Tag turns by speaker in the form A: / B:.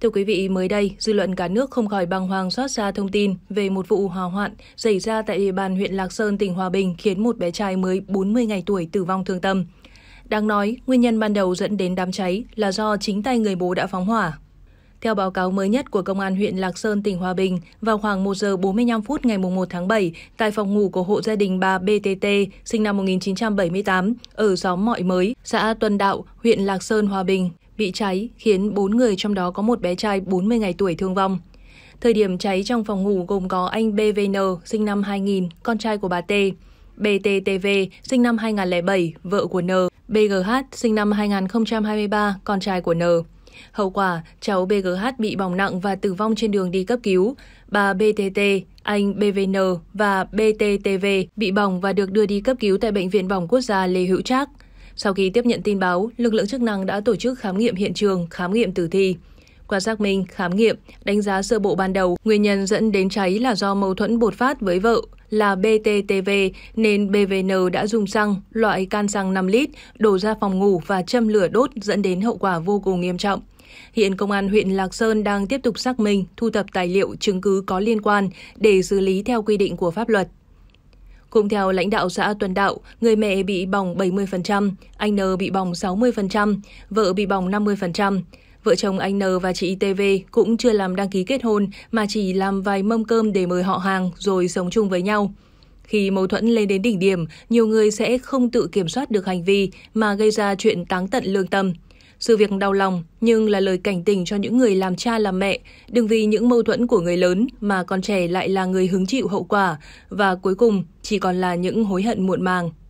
A: Thưa quý vị, mới đây, dư luận cả nước không khỏi bàng hoàng xót xa thông tin về một vụ hỏa hoạn xảy ra tại địa bàn huyện Lạc Sơn, tỉnh Hòa Bình khiến một bé trai mới 40 ngày tuổi tử vong thương tâm. Đáng nói, nguyên nhân ban đầu dẫn đến đám cháy là do chính tay người bố đã phóng hỏa. Theo báo cáo mới nhất của Công an huyện Lạc Sơn, tỉnh Hòa Bình, vào khoảng 1 giờ 45 phút ngày 1 tháng 7, tại phòng ngủ của hộ gia đình bà BTT, sinh năm 1978, ở xóm Mọi Mới, xã Tuần Đạo, huyện Lạc Sơn, Hòa Bình, bị cháy khiến 4 người trong đó có một bé trai 40 ngày tuổi thương vong. Thời điểm cháy trong phòng ngủ gồm có anh BVN, sinh năm 2000, con trai của bà T, BTTV, sinh năm 2007, vợ của N, BGH, sinh năm 2023, con trai của N. Hậu quả, cháu BGH bị bỏng nặng và tử vong trên đường đi cấp cứu. Bà BTT, anh BVN và BTTV bị bỏng và được đưa đi cấp cứu tại Bệnh viện Bỏng Quốc gia Lê Hữu Trác. Sau khi tiếp nhận tin báo, lực lượng chức năng đã tổ chức khám nghiệm hiện trường, khám nghiệm tử thi. Qua xác minh, khám nghiệm, đánh giá sơ bộ ban đầu, nguyên nhân dẫn đến cháy là do mâu thuẫn bột phát với vợ là BTTV nên BVN đã dùng xăng, loại can xăng 5 lít, đổ ra phòng ngủ và châm lửa đốt dẫn đến hậu quả vô cùng nghiêm trọng. Hiện Công an huyện Lạc Sơn đang tiếp tục xác minh, thu thập tài liệu chứng cứ có liên quan để xử lý theo quy định của pháp luật. Cũng theo lãnh đạo xã Tuần Đạo, người mẹ bị bỏng 70%, anh N bị bỏng 60%, vợ bị bỏng 50%. Vợ chồng anh N và chị TV cũng chưa làm đăng ký kết hôn mà chỉ làm vài mâm cơm để mời họ hàng rồi sống chung với nhau. Khi mâu thuẫn lên đến đỉnh điểm, nhiều người sẽ không tự kiểm soát được hành vi mà gây ra chuyện táng tận lương tâm. Sự việc đau lòng nhưng là lời cảnh tỉnh cho những người làm cha làm mẹ, đừng vì những mâu thuẫn của người lớn mà con trẻ lại là người hứng chịu hậu quả và cuối cùng chỉ còn là những hối hận muộn màng.